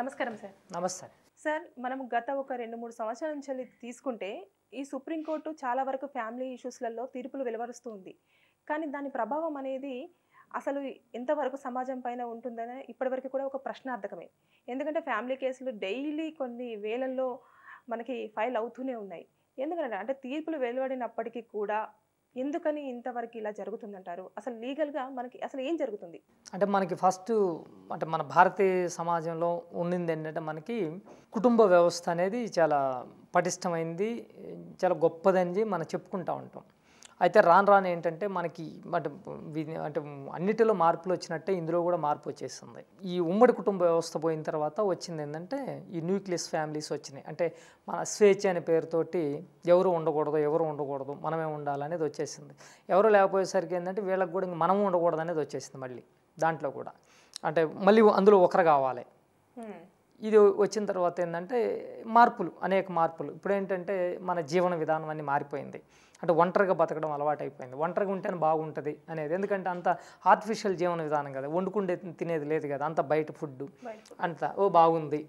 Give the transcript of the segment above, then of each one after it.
నమస్కారం సార్ నమస్తే సార్ మనం గత ఒక రెండు మూడు సంవత్సరాల నుంచి తీసుకుంటే ఈ సుప్రీంకోర్టు చాలా వరకు ఫ్యామిలీ ఇష్యూస్లలో తీర్పులు వెలువరుస్తూ ఉంది కానీ దాని ప్రభావం అనేది అసలు ఎంతవరకు సమాజం పైన ఉంటుందని ఇప్పటివరకు కూడా ఒక ప్రశ్నార్థకమే ఎందుకంటే ఫ్యామిలీ కేసులు డైలీ కొన్ని వేలల్లో మనకి ఫైల్ అవుతూనే ఉన్నాయి ఎందుకంటే అంటే తీర్పులు వెలువడినప్పటికీ కూడా ఎందుకని ఇంతవరకు ఇలా జరుగుతుందంటారు అసలు లీగల్గా మనకి అసలు ఏం జరుగుతుంది అంటే మనకి ఫస్ట్ అంటే మన భారతీయ సమాజంలో ఉండింది ఏంటంటే మనకి కుటుంబ వ్యవస్థ అనేది చాలా పటిష్టమైంది చాలా గొప్పదని మనం చెప్పుకుంటూ ఉంటాం అయితే రాను రాను ఏంటంటే మనకి అంటే అన్నిటిలో మార్పులు వచ్చినట్టే ఇందులో కూడా మార్పు వచ్చేస్తుంది ఈ ఉమ్మడి కుటుంబ వ్యవస్థ పోయిన తర్వాత వచ్చింది ఏంటంటే ఈ న్యూక్లియస్ ఫ్యామిలీస్ వచ్చినాయి అంటే మన స్వేచ్ఛ అనే పేరుతోటి ఎవరు ఉండకూడదు ఎవరు ఉండకూడదు మనమే ఉండాలనేది వచ్చేసింది ఎవరు లేకపోయేసరికి ఏంటంటే వీళ్ళకి కూడా ఇంక మనం ఉండకూడదు అనేది వచ్చేసింది మళ్ళీ దాంట్లో కూడా అంటే మళ్ళీ అందులో ఒకరు కావాలి ఇది వచ్చిన తర్వాత ఏంటంటే మార్పులు అనేక మార్పులు ఇప్పుడు ఏంటంటే మన జీవన విధానం అన్నీ మారిపోయింది అంటే ఒంటరిగా బతకడం అలవాటు అయిపోయింది ఒంటరిగా ఉంటేనే బాగుంటుంది అనేది ఎందుకంటే అంత ఆర్టిఫిషియల్ జీవన విధానం కదా వండుకుండే తినేది లేదు కదా అంత బయట ఫుడ్ అంత ఓ బాగుంది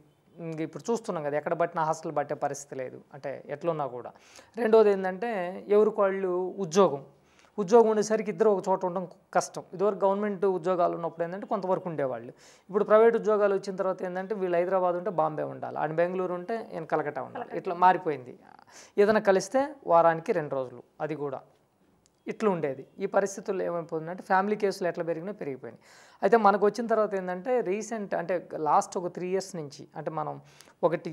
ఇప్పుడు చూస్తున్నాం కదా ఎక్కడ పట్టినా హాస్టల్ పట్టే పరిస్థితి లేదు అంటే ఎట్లున్నా కూడా రెండోది ఏంటంటే ఎవరికి వాళ్ళు ఉద్యోగం ఉద్యోగం ఉండేసరికి ఇద్దరు ఒక చోట ఉండడం కష్టం ఇదివరకు గవర్నమెంట్ ఉద్యోగాలు ఉన్నప్పుడు ఏంటంటే కొంతవరకు ఉండేవాళ్ళు ఇప్పుడు ప్రైవేట్ ఉద్యోగాలు వచ్చిన తర్వాత ఏంటంటే వీళ్ళు హైదరాబాద్ ఉంటే బాంబే ఉండాలి అండ్ బెంగళూరు ఉంటే నేను కలకటా ఉండాలి ఇట్లా మారిపోయింది ఏదైనా కలిస్తే వారానికి రెండు రోజులు అది కూడా ఇట్లు ఉండేది ఈ పరిస్థితుల్లో ఏమైపోతుందంటే ఫ్యామిలీ కేసులు ఎట్లా పెరిగినా పెరిగిపోయినాయి అయితే మనకు వచ్చిన తర్వాత ఏంటంటే రీసెంట్ అంటే లాస్ట్ ఒక త్రీ ఇయర్స్ నుంచి అంటే మనం ఒకటి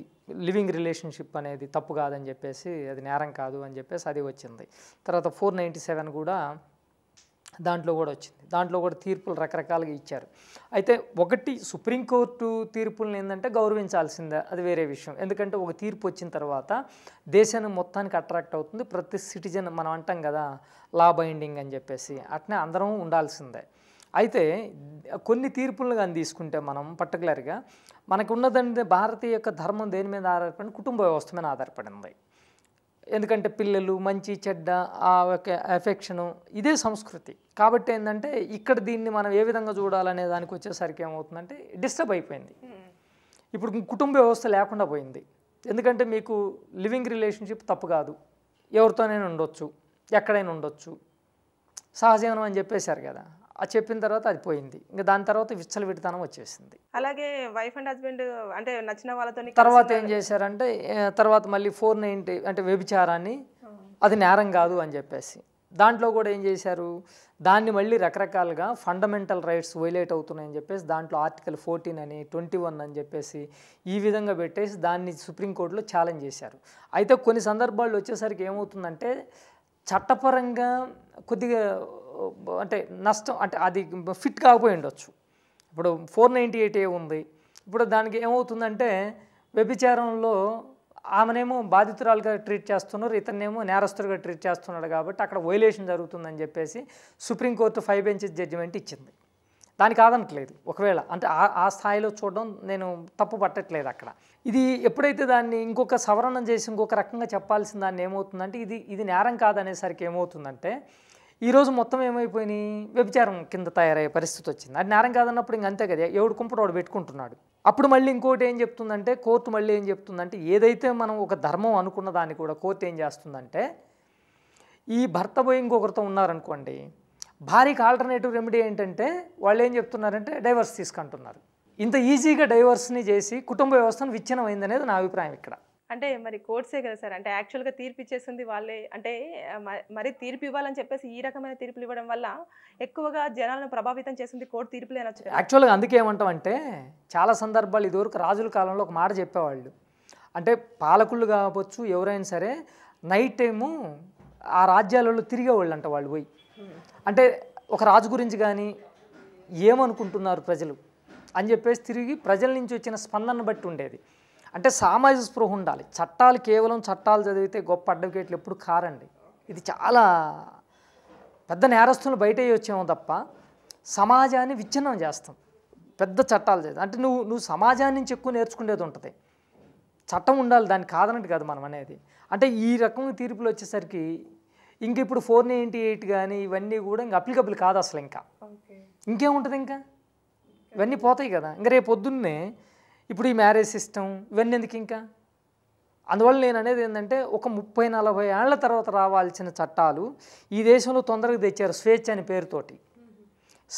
లివింగ్ రిలేషన్షిప్ అనేది తప్పు కాదని చెప్పేసి అది నేరం కాదు అని చెప్పేసి అది వచ్చింది తర్వాత ఫోర్ నైంటీ సెవెన్ కూడా దాంట్లో కూడా వచ్చింది దాంట్లో కూడా తీర్పులు రకరకాలుగా ఇచ్చారు అయితే ఒకటి సుప్రీంకోర్టు తీర్పులను ఏంటంటే గౌరవించాల్సిందే అది వేరే విషయం ఎందుకంటే ఒక తీర్పు వచ్చిన తర్వాత దేశాన్ని మొత్తానికి అట్రాక్ట్ అవుతుంది ప్రతి సిటిజన్ మనం అంటాం కదా లా బైండింగ్ అని చెప్పేసి అట్నే అందరం ఉండాల్సిందే అయితే కొన్ని తీర్పులను కానీ తీసుకుంటే మనం పర్టికులర్గా మనకు ఉన్నదంటే భారతీయ యొక్క ధర్మం దేని మీద ఆధారపడి కుటుంబ వ్యవస్థ మీద ఆధారపడింది ఎందుకంటే పిల్లలు మంచి చెడ్డ ఆ యొక్క ఎఫెక్షను ఇదే సంస్కృతి కాబట్టి ఏంటంటే ఇక్కడ దీన్ని మనం ఏ విధంగా చూడాలనే దానికి వచ్చేసరికి ఏమవుతుందంటే డిస్టర్బ్ అయిపోయింది hmm. ఇప్పుడు కుటుంబ వ్యవస్థ లేకుండా పోయింది ఎందుకంటే మీకు లివింగ్ రిలేషన్షిప్ తప్పు కాదు ఎవరితోనైనా ఉండొచ్చు ఎక్కడైనా ఉండొచ్చు సహజీవనం అని చెప్పేశారు కదా అది చెప్పిన తర్వాత అది పోయింది ఇంకా దాని తర్వాత విడితనం వచ్చేసింది అలాగే వైఫ్ అండ్ హస్బెండ్ అంటే నచ్చిన వాళ్ళతో తర్వాత ఏం చేశారంటే తర్వాత మళ్ళీ ఫోర్ నైన్టీ అంటే వ్యభిచారాన్ని అది నేరం కాదు అని చెప్పేసి దాంట్లో కూడా ఏం చేశారు దాన్ని మళ్ళీ రకరకాలుగా ఫండమెంటల్ రైట్స్ వైలేట్ అవుతున్నాయని చెప్పేసి దాంట్లో ఆర్టికల్ ఫోర్టీన్ అని ట్వంటీ వన్ అని చెప్పేసి ఈ విధంగా పెట్టేసి దాన్ని సుప్రీంకోర్టులో ఛాలెంజ్ చేశారు అయితే కొన్ని సందర్భాల్లో వచ్చేసరికి ఏమవుతుందంటే చట్టపరంగా కొద్దిగా అంటే నష్టం అంటే అది ఫిట్ కాకపోయి ఉండొచ్చు ఇప్పుడు ఫోర్ నైంటీ ఎయిట్ ఏ ఉంది ఇప్పుడు దానికి ఏమవుతుందంటే వ్యభిచారంలో ఆమెనేమో బాధితురాలుగా ట్రీట్ చేస్తున్నారు ఇతన్నేమో నేరస్తుడుగా ట్రీట్ చేస్తున్నాడు కాబట్టి అక్కడ వైలేషన్ జరుగుతుందని చెప్పేసి సుప్రీంకోర్టు ఫైవ్ బెంచెస్ జడ్జిమెంట్ ఇచ్చింది దానికి కాదనట్లేదు ఒకవేళ అంటే ఆ స్థాయిలో చూడడం నేను తప్పు పట్టట్లేదు అక్కడ ఇది ఎప్పుడైతే దాన్ని ఇంకొక సవరణం చేసి ఇంకొక రకంగా చెప్పాల్సిన దాన్ని ఏమవుతుందంటే ఇది ఇది నేరం కాదనేసరికి ఏమవుతుందంటే ఈరోజు మొత్తం ఏమైపోయినాయి వ్యభిచారం కింద తయారయ్యే పరిస్థితి వచ్చింది అది నేరం కాదన్నప్పుడు ఇంక అంతే కదా ఎవడు కుంపడు వాడు పెట్టుకుంటున్నాడు అప్పుడు మళ్ళీ ఇంకోటి ఏం చెప్తుందంటే కోర్టు మళ్ళీ ఏం చెప్తుందంటే ఏదైతే మనం ఒక ధర్మం అనుకున్న దాన్ని కూడా కోర్టు ఏం చేస్తుందంటే ఈ భర్త పోయి ఇంకొకరితో ఉన్నారనుకోండి భార్యకి ఆల్టర్నేటివ్ రెమెడీ ఏంటంటే వాళ్ళు ఏం చెప్తున్నారంటే డైవర్స్ తీసుకుంటున్నారు ఇంత ఈజీగా డైవర్స్ని చేసి కుటుంబ వ్యవస్థను విచ్ఛిన్నమైందనేది నా అభిప్రాయం ఇక్కడ అంటే మరి కోర్ట్సే కదా సార్ అంటే యాక్చువల్గా తీర్పు ఇచ్చేసింది వాళ్ళే అంటే మరి తీర్పు ఇవ్వాలని చెప్పేసి ఈ రకమైన తీర్పులు ఇవ్వడం వల్ల ఎక్కువగా జనాలను ప్రభావితం చేసింది కోర్టు తీర్పులేనొచ్చు యాక్చువల్గా అందుకేమంటాం అంటే చాలా సందర్భాలు ఇదివరకు రాజుల కాలంలో ఒక మాట చెప్పేవాళ్ళు అంటే పాలకులు కావచ్చు ఎవరైనా సరే నైట్ టైము ఆ రాజ్యాలలో తిరిగేవాళ్ళు అంట వాళ్ళు పోయి అంటే ఒక రాజు గురించి కానీ ఏమనుకుంటున్నారు ప్రజలు అని చెప్పేసి తిరిగి ప్రజల నుంచి వచ్చిన స్పందనను బట్టి ఉండేది అంటే సామాజిక స్పృహ ఉండాలి చట్టాలు కేవలం చట్టాలు చదివితే గొప్ప అడ్వకేట్లు ఎప్పుడు కారండి ఇది చాలా పెద్ద నేరస్తులు బయట వచ్చేమో తప్ప సమాజాన్ని విచ్ఛిన్నం చేస్తాం పెద్ద చట్టాలు చదివి అంటే నువ్వు నువ్వు సమాజాన్ని నుంచి ఎక్కువ నేర్చుకునేది ఉంటుంది చట్టం ఉండాలి దాన్ని కాదనట్టు కాదు మనం అనేది అంటే ఈ రకం తీర్పులు వచ్చేసరికి ఇంక ఇప్పుడు ఫోర్ నైంటీ ఎయిట్ కానీ ఇవన్నీ కూడా ఇంకా అప్లికబుల్ కాదు అసలు ఇంకా ఇంకేముంటుంది ఇంకా ఇవన్నీ పోతాయి కదా ఇంకా రేపు పొద్దున్నే ఇప్పుడు ఈ మ్యారేజ్ సిస్టమ్ ఇవన్నీ ఎందుకు ఇంకా అందువల్ల నేను అనేది ఏంటంటే ఒక ముప్పై నలభై ఏళ్ల తర్వాత రావాల్సిన చట్టాలు ఈ దేశంలో తొందరగా తెచ్చారు స్వేచ్ఛ అనే పేరుతోటి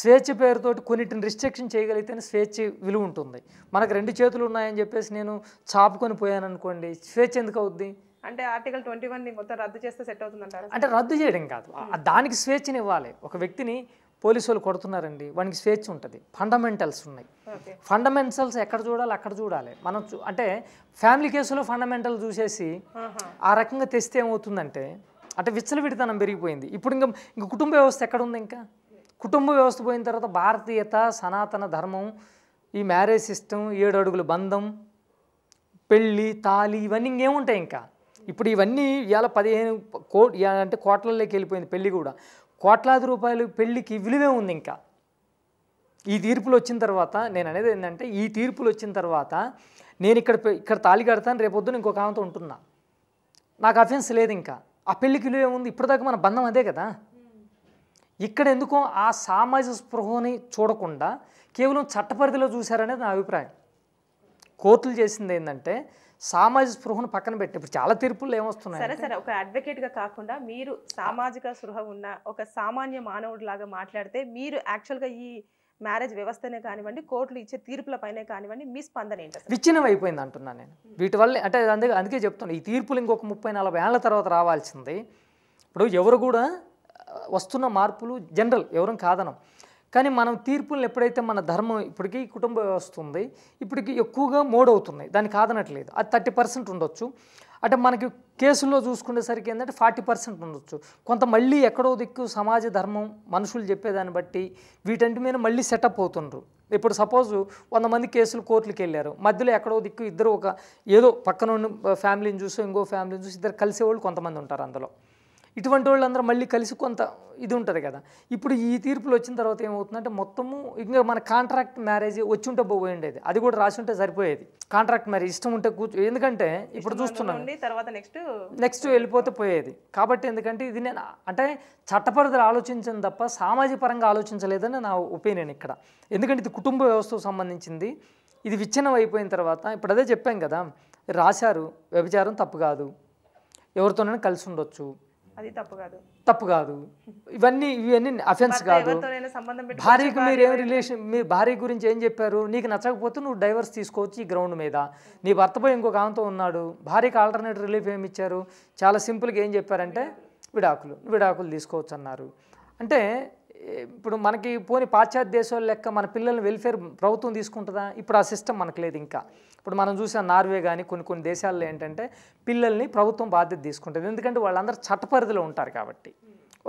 స్వేచ్ఛ పేరుతోటి కొన్నిటిని రిస్ట్రిక్షన్ చేయగలిగితేనే స్వేచ్ఛ విలువ ఉంటుంది మనకు రెండు చేతులు ఉన్నాయని చెప్పేసి నేను చాపుకొని పోయాను అనుకోండి స్వేచ్ఛ ఎందుకు అవుద్ది అంటే ఆర్టికల్ ట్వంటీ వన్ మొత్తం రద్దు చేస్తే సెట్ అవుతుంది అంటే రద్దు చేయడం కాదు దానికి స్వేచ్ఛని ఇవ్వాలి ఒక వ్యక్తిని పోలీసు వాళ్ళు కొడుతున్నారండి వానికి స్వేచ్ఛ ఉంటుంది ఫండమెంటల్స్ ఉన్నాయి ఫండమెంటల్స్ ఎక్కడ చూడాలి అక్కడ చూడాలి మనం అంటే ఫ్యామిలీ కేసులో ఫండమెంటల్ చూసేసి ఆ రకంగా తెస్తే ఏమవుతుందంటే అంటే విచ్చలవిడితనం పెరిగిపోయింది ఇప్పుడు ఇంకా ఇంకా కుటుంబ వ్యవస్థ ఎక్కడ ఉంది ఇంకా కుటుంబ వ్యవస్థ పోయిన తర్వాత భారతీయత సనాతన ధర్మం ఈ మ్యారేజ్ సిస్టమ్ ఏడు అడుగుల బంధం పెళ్ళి తాళి ఇవన్నీ ఇంకేముంటాయి ఇంకా ఇప్పుడు ఇవన్నీ ఇవాళ పదిహేను కో అంటే కోట్లలోకి వెళ్ళిపోయింది పెళ్ళి కూడా కోట్లాది రూపాయలు పెళ్లికి విలువే ఉంది ఇంకా ఈ తీర్పులు వచ్చిన తర్వాత నేను అనేది ఏంటంటే ఈ తీర్పులు వచ్చిన తర్వాత నేను ఇక్కడ ఇక్కడ తాళి కడతాను రేపొద్దున ఇంకొక ఆమెతో ఉంటున్నా నాకు అఫెన్స్ లేదు ఇంకా ఆ పెళ్లికి విలువే ఉంది ఇప్పటిదాకా మన బంధం అదే కదా ఇక్కడ ఎందుకో ఆ సామాజిక స్పృహని చూడకుండా కేవలం చట్టపరిధిలో చూశారనేది నా అభిప్రాయం కోర్టులు చేసింది ఏంటంటే సామాజిక స్పృహను పక్కన పెట్టి ఇప్పుడు చాలా తీర్పులు ఏమొస్తున్నాయి సరే సరే ఒక అడ్వకేట్గా కాకుండా మీరు సామాజిక స్పృహ ఉన్న ఒక సామాన్య మానవుడు లాగా మాట్లాడితే మీరు యాక్చువల్గా ఈ మ్యారేజ్ వ్యవస్థనే కానివ్వండి కోర్టులు ఇచ్చే తీర్పుల పైన కానివ్వండి మీ స్పందన ఏంటి విచ్ఛిన్నం అయిపోయింది అంటున్నాను నేను hmm. వీటి వల్ల అంటే అందుకే అందుకే చెప్తున్నాను ఈ తీర్పులు ఇంకొక ముప్పై నలభై ఏళ్ళ తర్వాత రావాల్సింది ఇప్పుడు ఎవరు కూడా వస్తున్న మార్పులు జనరల్ ఎవరూ కాదనం కానీ మనం తీర్పులను ఎప్పుడైతే మన ధర్మం ఇప్పటికీ కుటుంబ వ్యవస్థ ఉంది ఇప్పటికీ ఎక్కువగా మోడవుతున్నాయి దాన్ని కాదనట్లేదు అది థర్టీ పర్సెంట్ ఉండొచ్చు అంటే మనకి కేసుల్లో చూసుకునేసరికి ఏంటంటే ఫార్టీ పర్సెంట్ ఉండొచ్చు కొంత మళ్ళీ ఎక్కడో దిక్కు సమాజ ధర్మం మనుషులు చెప్పేదాన్ని బట్టి వీటంటి మీద మళ్ళీ సెటప్ అవుతుండ్రు ఇప్పుడు సపోజ్ వంద మంది కేసులు కోర్టులకు వెళ్ళారు మధ్యలో ఎక్కడో దిక్కు ఇద్దరు ఒక ఏదో పక్కన ఫ్యామిలీని చూసి ఇంకో ఫ్యామిలీని చూసి ఇద్దరు కలిసేవాళ్ళు కొంతమంది ఉంటారు అందులో ఇటువంటి వాళ్ళందరూ మళ్ళీ కలిసి కొంత ఇది ఉంటుంది కదా ఇప్పుడు ఈ తీర్పులు వచ్చిన తర్వాత ఏమవుతుందంటే మొత్తము ఇంకా మన కాంట్రాక్ట్ మ్యారేజ్ వచ్చి ఉంటే పోయి ఉండేది అది కూడా రాసి ఉంటే సరిపోయేది కాంట్రాక్ట్ మ్యారేజ్ ఇష్టం ఉంటే కూర్చో ఎందుకంటే ఇప్పుడు చూస్తున్నాం తర్వాత నెక్స్ట్ నెక్స్ట్ వెళ్ళిపోతే పోయేది కాబట్టి ఎందుకంటే ఇది నేను అంటే చట్టపరిధిలో ఆలోచించను తప్ప సామాజిక పరంగా ఆలోచించలేదని నా ఒపీనియన్ ఇక్కడ ఎందుకంటే ఇది కుటుంబ వ్యవస్థకు సంబంధించింది ఇది విచ్ఛిన్నం అయిపోయిన తర్వాత ఇప్పుడు అదే చెప్పాం కదా రాశారు వ్యభిచారం తప్పు కాదు ఎవరితోనైనా కలిసి ఉండొచ్చు అది తప్పు కాదు తప్పు కాదు ఇవన్నీ ఇవన్నీ అఫెన్స్ కాదు భార్యకు మీరు ఏం రిలేషన్ మీ భార్య గురించి ఏం చెప్పారు నీకు నచ్చకపోతే నువ్వు డైవర్స్ తీసుకోవచ్చు ఈ గ్రౌండ్ మీద నీ భర్తపై ఇంకొక ఆమెతో ఉన్నాడు భార్యకు ఆల్టర్నేట్ రిలీఫ్ ఏమి ఇచ్చారు చాలా సింపుల్గా ఏం చెప్పారంటే విడాకులు విడాకులు తీసుకోవచ్చు అన్నారు అంటే ఇప్పుడు మనకి పోని పాశ్చాత్య దేశాల లెక్క మన పిల్లల్ని వెల్ఫేర్ ప్రభుత్వం తీసుకుంటుందా ఇప్పుడు ఆ సిస్టమ్ మనకు లేదు ఇంకా ఇప్పుడు మనం చూసిన నార్వే కానీ కొన్ని కొన్ని దేశాల్లో ఏంటంటే పిల్లల్ని ప్రభుత్వం బాధ్యత తీసుకుంటుంది ఎందుకంటే వాళ్ళందరూ చట్టపరిధిలో ఉంటారు కాబట్టి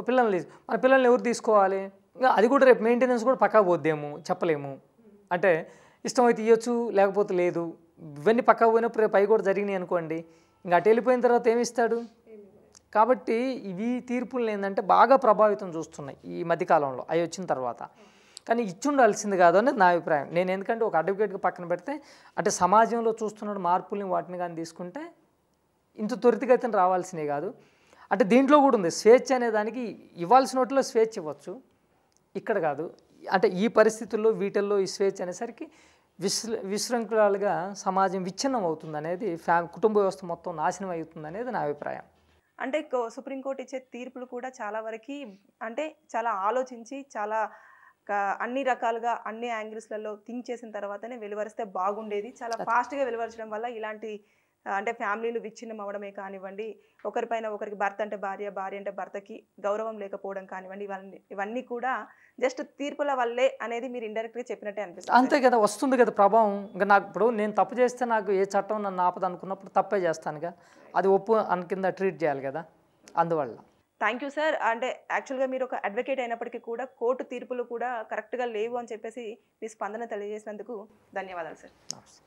పిల్లల్ని మన పిల్లల్ని ఎవరు తీసుకోవాలి అది కూడా రేపు మెయింటెనెన్స్ కూడా పక్కా పోద్దేమో చెప్పలేము అంటే ఇష్టమైతే ఇవ్వచ్చు లేకపోతే లేదు ఇవన్నీ పక్కా పోయినప్పుడు రేపు పై కూడా జరిగినాయి అనుకోండి ఇంకా అటు వెళ్ళిపోయిన తర్వాత ఏమిస్తాడు కాబట్టి ఇవి తీర్పులను ఏంటంటే బాగా ప్రభావితం చూస్తున్నాయి ఈ మధ్యకాలంలో అవి వచ్చిన తర్వాత కానీ ఇచ్చి ఉండాల్సింది కాదు అనేది నా అభిప్రాయం నేను ఎందుకంటే ఒక అడ్వకేట్గా పక్కన పెడితే అంటే సమాజంలో చూస్తున్న మార్పుల్ని వాటిని కానీ తీసుకుంటే ఇంత త్వరితగతిని రావాల్సినవి కాదు అంటే దీంట్లో కూడా ఉంది స్వేచ్ఛ అనే దానికి ఇవ్వాల్సిన వాటిలో స్వేచ్ఛ ఇవ్వచ్చు ఇక్కడ కాదు అంటే ఈ పరిస్థితుల్లో వీటిల్లో ఈ స్వేచ్ఛ అనేసరికి విశ్ర విశృంఖలాలుగా సమాజం విచ్ఛిన్నం అవుతుంది అనేది ఫ్యా కుటుంబ వ్యవస్థ మొత్తం నాశనం అవుతుంది అనేది నా అభిప్రాయం అంటే సుప్రీంకోర్టు ఇచ్చే తీర్పులు కూడా చాలా వరకు అంటే చాలా ఆలోచించి చాలా అన్ని రకాలుగా అన్ని యాంగిల్స్లలో థింక్ చేసిన తర్వాతనే వెలువరిస్తే బాగుండేది చాలా ఫాస్ట్గా వెలువరచడం వల్ల ఇలాంటి అంటే ఫ్యామిలీలు విచ్ఛిన్నం అవడమే కానివ్వండి ఒకరిపైన ఒకరికి భర్త అంటే భార్య భార్య అంటే భర్తకి గౌరవం లేకపోవడం కానివ్వండి ఇవన్నీ ఇవన్నీ కూడా జస్ట్ తీర్పుల వల్లే అనేది మీరు ఇండైరెక్ట్గా చెప్పినట్టే అనిపిస్తుంది అంతే కదా వస్తుంది కదా ప్రభావం ఇంకా నాకు ఇప్పుడు నేను తప్పు చేస్తే నాకు ఏ చట్టం నన్ను ఆపదు అనుకున్నప్పుడు తప్పే చేస్తానుగా అది ఒప్పు అని కింద ట్రీట్ చేయాలి కదా అందువల్ల థ్యాంక్ యూ సార్ అంటే యాక్చువల్గా మీరు ఒక అడ్వకేట్ అయినప్పటికీ కూడా కోర్టు తీర్పులు కూడా కరెక్ట్గా లేవు అని చెప్పేసి మీ స్పందన తెలియజేసినందుకు ధన్యవాదాలు సార్